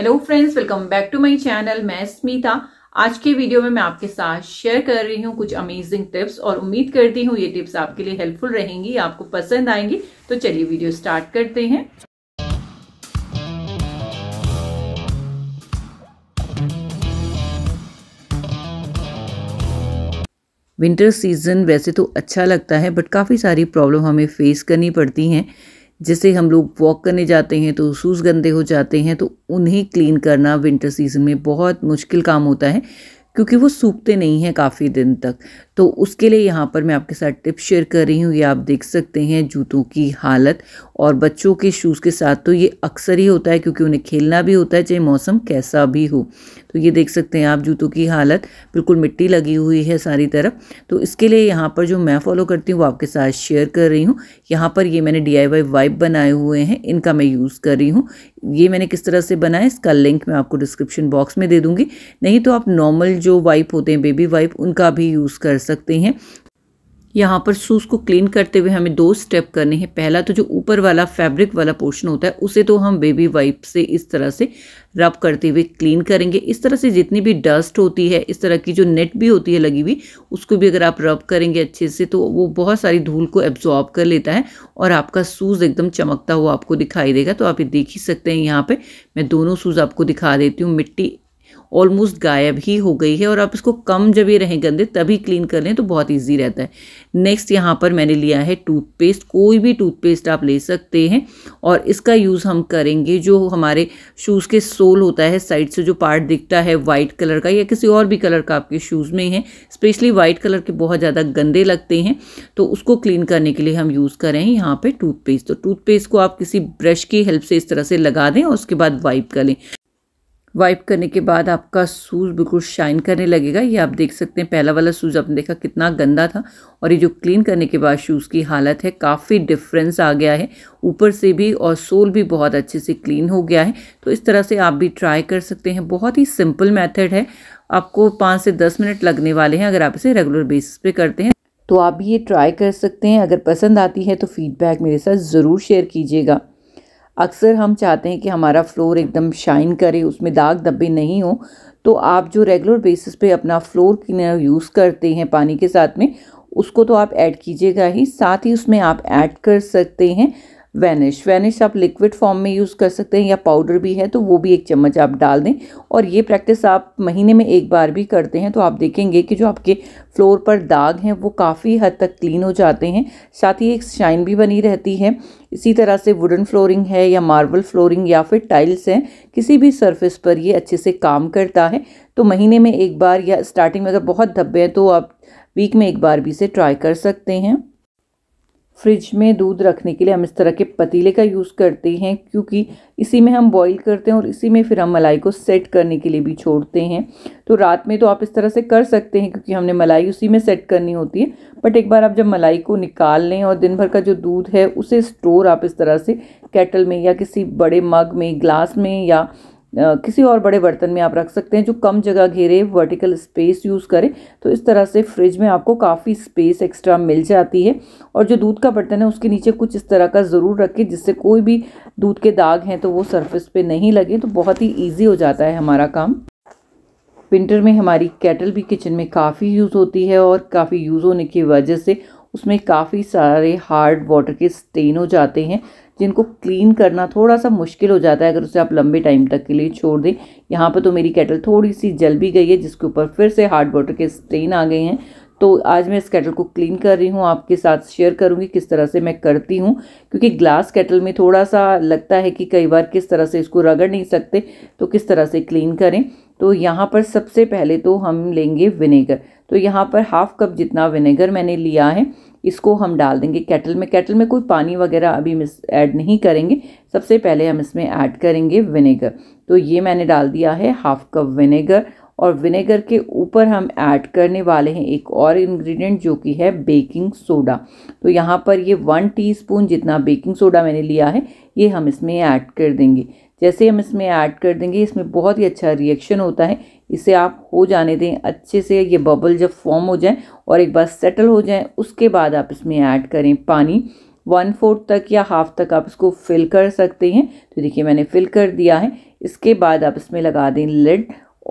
hello friends welcome back to my channel मैं स्मिता आज के वीडियो में मैं आपके साथ शेयर कर रही हूँ कुछ अमेजिंग टिप्स और उम्मीद करती हूँ ये टिप्स आपके लिए हेल्पफुल रहेंगी आपको पसंद आएंगी तो चलिए वीडियो स्टार्ट करते हैं विंटर सीजन वैसे तो अच्छा लगता है बट काफ़ी सारी प्रॉब्लम हमें फेस करनी पड़ती हैं जैसे हम लोग वॉक करने जाते हैं तो शूज़ गंदे हो जाते हैं तो उन्हें क्लीन करना विंटर सीज़न में बहुत मुश्किल काम होता है क्योंकि वो सूखते नहीं हैं काफ़ी दिन तक तो उसके लिए यहाँ पर मैं आपके साथ टिप शेयर कर रही हूँ ये आप देख सकते हैं जूतों की हालत और बच्चों के शूज़ के साथ तो ये अक्सर ही होता है क्योंकि उन्हें खेलना भी होता है चाहे मौसम कैसा भी हो तो ये देख सकते हैं आप जूतों की हालत बिल्कुल मिट्टी लगी हुई है सारी तरफ तो इसके लिए यहाँ पर जो मैं फॉलो करती हूँ वो आपके साथ शेयर कर रही हूँ यहाँ पर ये मैंने डी आई वाई वाइप बनाए हुए हैं इनका मैं यूज़ कर रही हूँ ये मैंने किस तरह से बनाया इसका लिंक मैं आपको डिस्क्रिप्शन बॉक्स में दे दूँगी नहीं तो आप नॉर्मल जो वाइप होते हैं बेबी वाइप उनका भी यूज़ कर सकते हैं यहाँ पर सूज को क्लीन करते हुए हमें दो स्टेप करने हैं पहला तो जो ऊपर वाला फैब्रिक वाला पोर्शन होता है उसे तो हम बेबी वाइप से इस तरह से रब करते हुए क्लीन करेंगे इस तरह से जितनी भी डस्ट होती है इस तरह की जो नेट भी होती है लगी हुई उसको भी अगर आप रब करेंगे अच्छे से तो वो बहुत सारी धूल को एब्जॉर्ब कर लेता है और आपका सूज़ एकदम चमकता हुआ आपको दिखाई देगा तो आप ये देख ही सकते हैं यहाँ पर मैं दोनों सूज़ आपको दिखा देती हूँ मिट्टी ऑलमोस्ट गायब ही हो गई है और आप इसको कम जब ये रहें गंदे तभी क्लीन कर लें तो बहुत ईजी रहता है नेक्स्ट यहाँ पर मैंने लिया है टूथपेस्ट कोई भी टूथपेस्ट आप ले सकते हैं और इसका यूज़ हम करेंगे जो हमारे शूज़ के सोल होता है साइड से जो पार्ट दिखता है वाइट कलर का या किसी और भी कलर का आपके शूज़ में है स्पेशली वाइट कलर के बहुत ज़्यादा गंदे लगते हैं तो उसको क्लीन करने के लिए हम यूज़ करें यहाँ पर टूथपेस्ट तो टूथपेस्ट को आप किसी ब्रश की हेल्प से इस तरह से लगा दें और उसके बाद वाइप कर लें वाइप करने के बाद आपका सूज बिल्कुल शाइन करने लगेगा ये आप देख सकते हैं पहला वाला सूज आपने देखा कितना गंदा था और ये जो क्लीन करने के बाद शूज़ की हालत है काफ़ी डिफरेंस आ गया है ऊपर से भी और सोल भी बहुत अच्छे से क्लीन हो गया है तो इस तरह से आप भी ट्राई कर सकते हैं बहुत ही सिंपल मैथड है आपको पाँच से दस मिनट लगने वाले हैं अगर आप इसे रेगुलर बेसिस पर करते हैं तो आप भी ये ट्राई कर सकते हैं अगर पसंद आती है तो फीडबैक मेरे साथ ज़रूर शेयर कीजिएगा अक्सर हम चाहते हैं कि हमारा फ्लोर एकदम शाइन करे उसमें दाग धब्बे नहीं हो तो आप जो रेगुलर बेसिस पे अपना फ्लोर क्लीनर यूज़ करते हैं पानी के साथ में उसको तो आप ऐड कीजिएगा ही साथ ही उसमें आप ऐड कर सकते हैं वैनिश वैनिश आप लिक्विड फॉर्म में यूज़ कर सकते हैं या पाउडर भी है तो वो भी एक चम्मच आप डाल दें और ये प्रैक्टिस आप महीने में एक बार भी करते हैं तो आप देखेंगे कि जो आपके फ्लोर पर दाग हैं वो काफ़ी हद तक क्लीन हो जाते हैं साथ ही एक शाइन भी बनी रहती है इसी तरह से वुडन फ्लोरिंग है या मार्बल फ्लोरिंग या फिर टाइल्स हैं किसी भी सर्फिस पर ये अच्छे से काम करता है तो महीने में एक बार या स्टार्टिंग में अगर बहुत धब्बे हैं तो आप वीक में एक बार भी इसे ट्राई कर सकते हैं फ्रिज में दूध रखने के लिए हम इस तरह के पतीले का यूज़ करते हैं क्योंकि इसी में हम बॉईल करते हैं और इसी में फिर हम मलाई को सेट करने के लिए भी छोड़ते हैं तो रात में तो आप इस तरह से कर सकते हैं क्योंकि हमने मलाई उसी में सेट करनी होती है बट एक बार आप जब मलाई को निकाल लें और दिन भर का जो दूध है उसे स्टोर आप इस तरह से केटल में या किसी बड़े मग में ग्लास में या किसी और बड़े बर्तन में आप रख सकते हैं जो कम जगह घेरे वर्टिकल स्पेस यूज़ करें तो इस तरह से फ्रिज में आपको काफ़ी स्पेस एक्स्ट्रा मिल जाती है और जो दूध का बर्तन है उसके नीचे कुछ इस तरह का ज़रूर रखें जिससे कोई भी दूध के दाग हैं तो वो सरफेस पे नहीं लगे तो बहुत ही ईजी हो जाता है हमारा काम विंटर में हमारी कैटल भी किचन में काफ़ी यूज़ होती है और काफ़ी यूज़ होने की वजह से उसमें काफ़ी सारे हार्ड वाटर के स्टेन हो जाते हैं जिनको क्लीन करना थोड़ा सा मुश्किल हो जाता है अगर उसे आप लंबे टाइम तक के लिए छोड़ दें यहाँ पर तो मेरी केटल थोड़ी सी जल भी गई है जिसके ऊपर फिर से हार्ड वाटर के स्टेन आ गए हैं तो आज मैं इस केटल को क्लीन कर रही हूँ आपके साथ शेयर करूँगी किस तरह से मैं करती हूँ क्योंकि ग्लास केटल में थोड़ा सा लगता है कि कई बार किस तरह से इसको रगड़ नहीं सकते तो किस तरह से क्लीन करें तो यहाँ पर सबसे पहले तो हम लेंगे विनेगर तो यहाँ पर हाफ कप जितना विनेगर मैंने लिया है इसको हम डाल देंगे केटल में कैटल में कोई पानी वगैरह अभी मिस ऐड नहीं करेंगे सबसे पहले हम इसमें ऐड करेंगे विनेगर तो ये मैंने डाल दिया है हाफ कप विनेगर और विनेगर के ऊपर हम ऐड करने वाले हैं एक और इंग्रेडिएंट जो कि है बेकिंग सोडा तो यहाँ पर ये वन टीस्पून जितना बेकिंग सोडा मैंने लिया है ये हम इसमें ऐड कर देंगे जैसे हम इसमें ऐड कर देंगे इसमें बहुत ही अच्छा रिएक्शन होता है इसे आप हो जाने दें अच्छे से ये बबल जब फॉर्म हो जाए और एक बार सेटल हो जाए उसके बाद आप इसमें ऐड करें पानी वन फोर्थ तक या हाफ तक आप इसको फिल कर सकते हैं तो देखिए मैंने फिल कर दिया है इसके बाद आप इसमें लगा दें लेड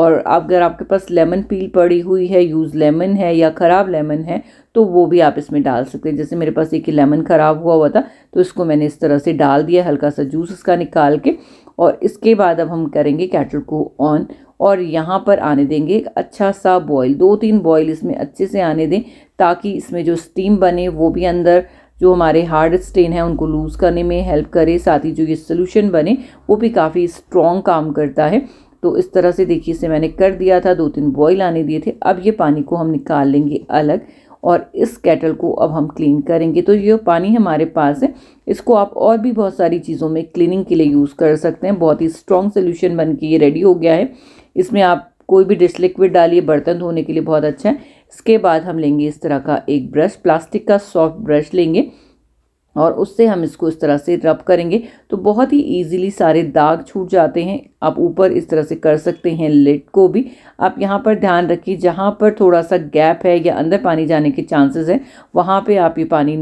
और अगर आपके पास लेमन पील पड़ी हुई है यूज़ लेमन है या ख़राब लेमन है तो वो भी आप इसमें डाल सकते हैं जैसे मेरे पास एक लेमन ख़राब हुआ हुआ था तो इसको मैंने इस तरह से डाल दिया हल्का सा जूस इसका निकाल के और इसके बाद अब हम करेंगे कैटल को ऑन और यहाँ पर आने देंगे एक अच्छा सा बॉईल दो तीन बॉईल इसमें अच्छे से आने दें ताकि इसमें जो स्टीम बने वो भी अंदर जो हमारे हार्ड स्टेन है उनको लूज़ करने में हेल्प करे साथ ही जो ये सोल्यूशन बने वो भी काफ़ी स्ट्रॉन्ग काम करता है तो इस तरह से देखिए इसे मैंने कर दिया था दो तीन बॉयल आने दिए थे अब ये पानी को हम निकाल लेंगे अलग और इस कैटल को अब हम क्लीन करेंगे तो ये पानी हमारे पास है इसको आप और भी बहुत सारी चीज़ों में क्लीनिंग के लिए यूज़ कर सकते हैं बहुत ही स्ट्रॉन्ग सोल्यूशन बन के ये रेडी हो गया है इसमें आप कोई भी डिश लिक्विड डालिए बर्तन धोने के लिए बहुत अच्छा है इसके बाद हम लेंगे इस तरह का एक ब्रश प्लास्टिक का सॉफ्ट ब्रश लेंगे और उससे हम इसको इस तरह से रब करेंगे तो बहुत ही इजीली सारे दाग छूट जाते हैं आप ऊपर इस तरह से कर सकते हैं लिट को भी आप यहाँ पर ध्यान रखिए जहाँ पर थोड़ा सा गैप है या अंदर पानी जाने के चांसेस हैं वहाँ पे आप ये पानी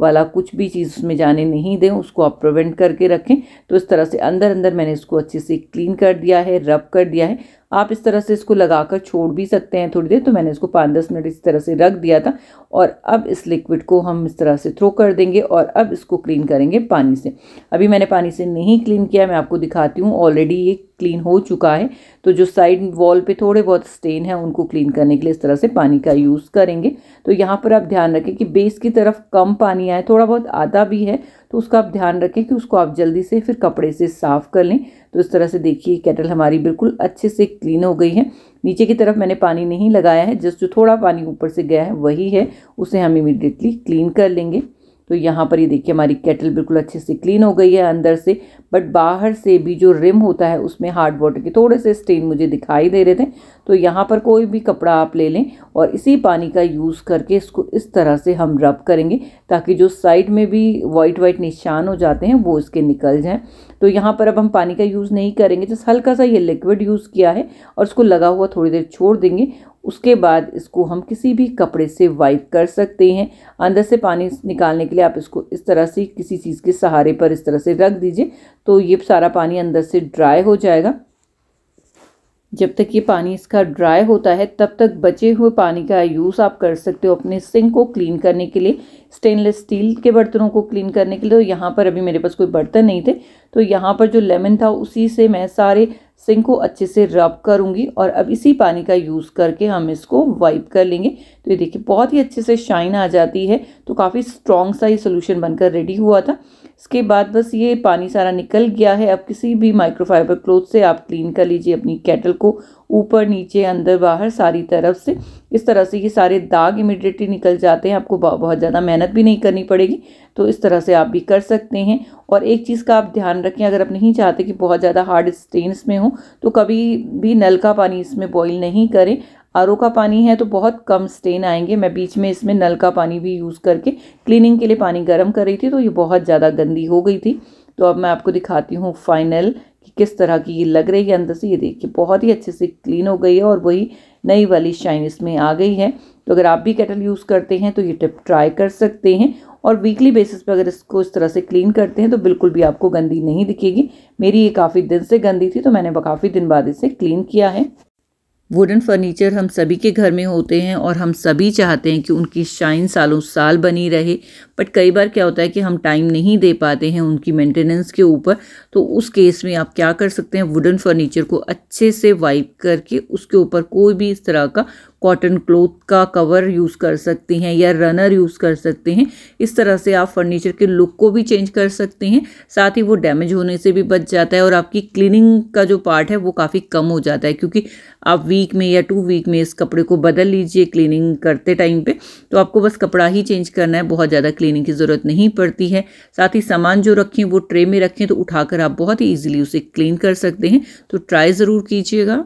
वाला कुछ भी चीज़ उसमें जाने नहीं दें उसको आप प्रिवेंट करके रखें तो इस तरह से अंदर अंदर मैंने इसको अच्छे से क्लीन कर दिया है रब कर दिया है आप इस तरह से इसको लगाकर छोड़ भी सकते हैं थोड़ी देर तो मैंने इसको पाँच दस मिनट इस तरह से रख दिया था और अब इस लिक्विड को हम इस तरह से थ्रो कर देंगे और अब इसको क्लीन करेंगे पानी से अभी मैंने पानी से नहीं क्लीन किया मैं आपको दिखाती हूँ ऑलरेडी ये क्लीन हो चुका है तो जो साइड वॉल पे थोड़े बहुत स्टेन है उनको क्लीन करने के लिए इस तरह से पानी का यूज़ करेंगे तो यहाँ पर आप ध्यान रखें कि बेस की तरफ कम पानी आए थोड़ा बहुत आधा भी है तो उसका आप ध्यान रखें कि उसको आप जल्दी से फिर कपड़े से साफ़ कर लें तो इस तरह से देखिए केटल हमारी बिल्कुल अच्छे से क्लीन हो गई है नीचे की तरफ मैंने पानी नहीं लगाया है जस्ट जो थोड़ा पानी ऊपर से गया है वही है उसे हम इमीडिएटली क्लीन कर लेंगे तो यहाँ पर ये देखिए हमारी केटल बिल्कुल अच्छे से क्लीन हो गई है अंदर से बट बाहर से भी जो रिम होता है उसमें हार्ड वाटर के थोड़े से स्टेन मुझे दिखाई दे रहे थे तो यहाँ पर कोई भी कपड़ा आप ले लें और इसी पानी का यूज़ करके इसको इस तरह से हम रब करेंगे ताकि जो साइड में भी वाइट वाइट निशान हो जाते हैं वो इसके निकल जाएँ तो यहाँ पर अब हम पानी का यूज़ नहीं करेंगे जस्ट हल्का सा ये लिक्विड यूज़ किया है और इसको लगा हुआ थोड़ी देर छोड़ देंगे उसके बाद इसको हम किसी भी कपड़े से वाइप कर सकते हैं अंदर से पानी निकालने के लिए आप इसको इस तरह से किसी चीज़ के सहारे पर इस तरह से रख दीजिए तो ये सारा पानी अंदर से ड्राई हो जाएगा जब तक ये पानी इसका ड्राई होता है तब तक बचे हुए पानी का यूज़ आप कर सकते हो अपने सिंक को क्लीन करने के लिए स्टेनलेस स्टील के बर्तनों को क्लीन करने के लिए तो यहाँ पर अभी मेरे पास कोई बर्तन नहीं थे तो यहाँ पर जो लेमन था उसी से मैं सारे सिंक को अच्छे से रब करूँगी और अब इसी पानी का यूज़ करके हम इसको वाइप कर लेंगे तो ये देखिए बहुत ही अच्छे से शाइन आ जाती है तो काफ़ी स्ट्रॉन्ग सा ये सोल्यूशन बनकर रेडी हुआ था इसके बाद बस ये पानी सारा निकल गया है अब किसी भी माइक्रोफाइबर क्लोथ से आप क्लीन कर लीजिए अपनी केटल को ऊपर नीचे अंदर बाहर सारी तरफ से इस तरह से ये सारे दाग इमिडिएटली निकल जाते हैं आपको बहुत ज़्यादा मेहनत भी नहीं करनी पड़ेगी तो इस तरह से आप भी कर सकते हैं और एक चीज़ का आप ध्यान रखें अगर आप नहीं चाहते कि बहुत ज़्यादा हार्ड स्टेन इसमें हो तो कभी भी नल का पानी इसमें बॉईल नहीं करें आर का पानी है तो बहुत कम स्टेन आएंगे मैं बीच में इसमें नल का पानी भी यूज़ करके क्लीनिंग के लिए पानी गर्म कर रही थी तो ये बहुत ज़्यादा गंदी हो गई थी तो अब मैं आपको दिखाती हूँ फाइनल कि किस तरह की ये लग रही है अंदर से ये देखिए बहुत ही अच्छे से क्लीन हो गई है और वही नई वाली शाइन इसमें आ गई है तो अगर आप भी कैटल यूज़ करते हैं तो ये टिप ट्राई कर सकते हैं और वीकली बेसिस पर अगर इसको इस तरह से क्लीन करते हैं तो बिल्कुल भी आपको गंदी नहीं दिखेगी मेरी ये काफ़ी दिन से गंदी थी तो मैंने काफ़ी दिन बाद इसे क्लीन किया है वुडन फर्नीचर हम सभी के घर में होते हैं और हम सभी चाहते हैं कि उनकी शाइन सालों साल बनी रहे बट कई बार क्या होता है कि हम टाइम नहीं दे पाते हैं उनकी मेंटेनेंस के ऊपर तो उस केस में आप क्या कर सकते हैं वुडन फर्नीचर को अच्छे से वाइप करके उसके ऊपर कोई भी इस तरह का कॉटन क्लोथ का कवर यूज़ कर सकते हैं या रनर यूज़ कर सकते हैं इस तरह से आप फर्नीचर के लुक को भी चेंज कर सकते हैं साथ ही वो डैमेज होने से भी बच जाता है और आपकी क्लीनिंग का जो पार्ट है वो काफ़ी कम हो जाता है क्योंकि आप वीक में या टू वीक में इस कपड़े को बदल लीजिए क्लीनिंग करते टाइम पे तो आपको बस कपड़ा ही चेंज करना है बहुत ज़्यादा क्लीनिंग की ज़रूरत नहीं पड़ती है साथ ही सामान जो रखें वो ट्रे में रखें तो उठाकर आप बहुत ही ईजिली उसे क्लीन कर सकते हैं तो ट्राई ज़रूर कीजिएगा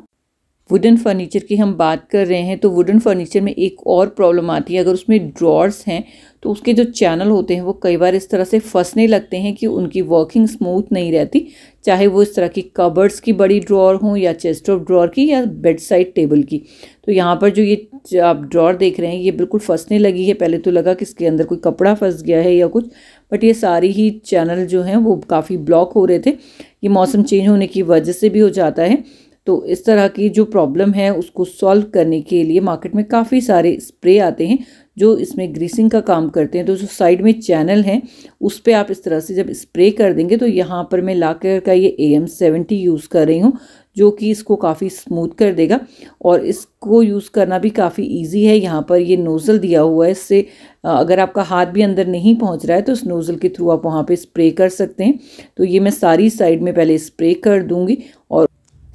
वुडन फर्नीचर की हम बात कर रहे हैं तो वुडन फर्नीचर में एक और प्रॉब्लम आती है अगर उसमें ड्रॉर्स हैं तो उसके जो चैनल होते हैं वो कई बार इस तरह से फंसने लगते हैं कि उनकी वर्किंग स्मूथ नहीं रहती चाहे वो इस तरह की कबर्ड्स की बड़ी ड्रॉर हो या चेस्ट ऑफ ड्रॉर की या बेड साइड टेबल की तो यहाँ पर जो ये आप ड्रॉर देख रहे हैं ये बिल्कुल फंसने लगी है पहले तो लगा कि इसके अंदर कोई कपड़ा फंस गया है या कुछ बट ये सारी ही चैनल जो हैं वो काफ़ी ब्लॉक हो रहे थे ये मौसम चेंज होने की वजह से भी हो जाता है तो इस तरह की जो प्रॉब्लम है उसको सॉल्व करने के लिए मार्केट में काफ़ी सारे स्प्रे आते हैं जो इसमें ग्रीसिंग का काम करते हैं तो जो साइड में चैनल हैं उस पर आप इस तरह से जब स्प्रे कर देंगे तो यहाँ पर मैं लाकर का ये ए एम यूज़ कर रही हूँ जो कि इसको काफ़ी स्मूथ कर देगा और इसको यूज़ करना भी काफ़ी इजी है यहाँ पर ये नोज़ल दिया हुआ है इससे अगर आपका हाथ भी अंदर नहीं पहुँच रहा है तो इस नोज़ल के थ्रू आप वहाँ पर स्प्रे कर सकते हैं तो ये मैं सारी साइड में पहले स्प्रे कर दूँगी और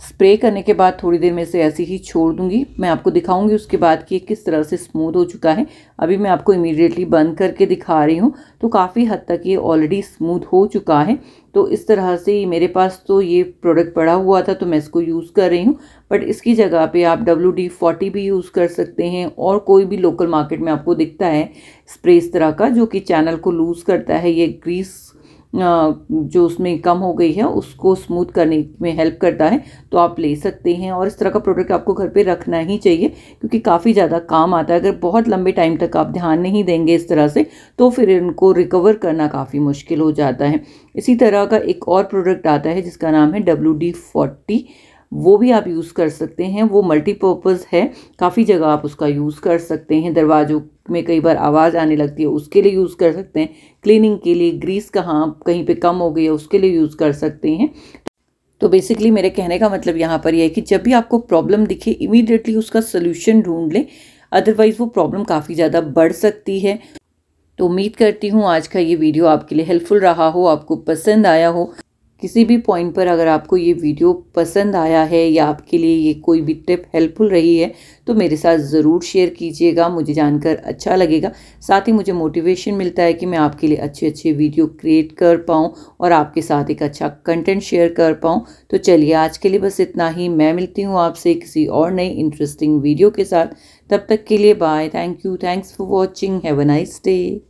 स्प्रे करने के बाद थोड़ी देर में इसे ऐसे ही छोड़ दूंगी मैं आपको दिखाऊंगी उसके बाद कि किस तरह से स्मूथ हो चुका है अभी मैं आपको इमीडिएटली बंद करके दिखा रही हूँ तो काफ़ी हद तक ये ऑलरेडी स्मूथ हो चुका है तो इस तरह से मेरे पास तो ये प्रोडक्ट पड़ा हुआ था तो मैं इसको यूज़ कर रही हूँ बट इसकी जगह पे आप डब्ल्यू डी फोर्टी भी यूज़ कर सकते हैं और कोई भी लोकल मार्केट में आपको दिखता है स्प्रे इस तरह का जो कि चैनल को लूज़ करता है ये ग्रीस जो उसमें कम हो गई है उसको स्मूथ करने में हेल्प करता है तो आप ले सकते हैं और इस तरह का प्रोडक्ट आपको घर पे रखना ही चाहिए क्योंकि काफ़ी ज़्यादा काम आता है अगर बहुत लंबे टाइम तक आप ध्यान नहीं देंगे इस तरह से तो फिर इनको रिकवर करना काफ़ी मुश्किल हो जाता है इसी तरह का एक और प्रोडक्ट आता है जिसका नाम है डब्ल्यू डी फोर्टी वो भी आप यूज़ कर सकते हैं वो मल्टीपर्पज़ है काफ़ी जगह आप उसका यूज़ कर सकते हैं दरवाज़ों में कई बार आवाज़ आने लगती है उसके लिए यूज़ कर सकते हैं क्लीनिंग के लिए ग्रीस कहाँ कहीं पे कम हो गई है उसके लिए यूज़ कर सकते हैं तो बेसिकली मेरे कहने का मतलब यहाँ पर यह है कि जब भी आपको प्रॉब्लम दिखे इमीडिएटली उसका सोल्यूशन ढूंढ लें अदरवाइज़ वो प्रॉब्लम काफ़ी ज़्यादा बढ़ सकती है तो उम्मीद करती हूँ आज का ये वीडियो आपके लिए हेल्पफुल रहा हो आपको पसंद आया हो किसी भी पॉइंट पर अगर आपको ये वीडियो पसंद आया है या आपके लिए ये कोई भी टिप हेल्पफुल रही है तो मेरे साथ ज़रूर शेयर कीजिएगा मुझे जानकर अच्छा लगेगा साथ ही मुझे मोटिवेशन मिलता है कि मैं आपके लिए अच्छे अच्छे वीडियो क्रिएट कर पाऊँ और आपके साथ एक अच्छा कंटेंट शेयर कर पाऊँ तो चलिए आज के लिए बस इतना ही मैं मिलती हूँ आपसे किसी और नई इंटरेस्टिंग वीडियो के साथ तब तक के लिए bye thank you thanks for watching have a nice day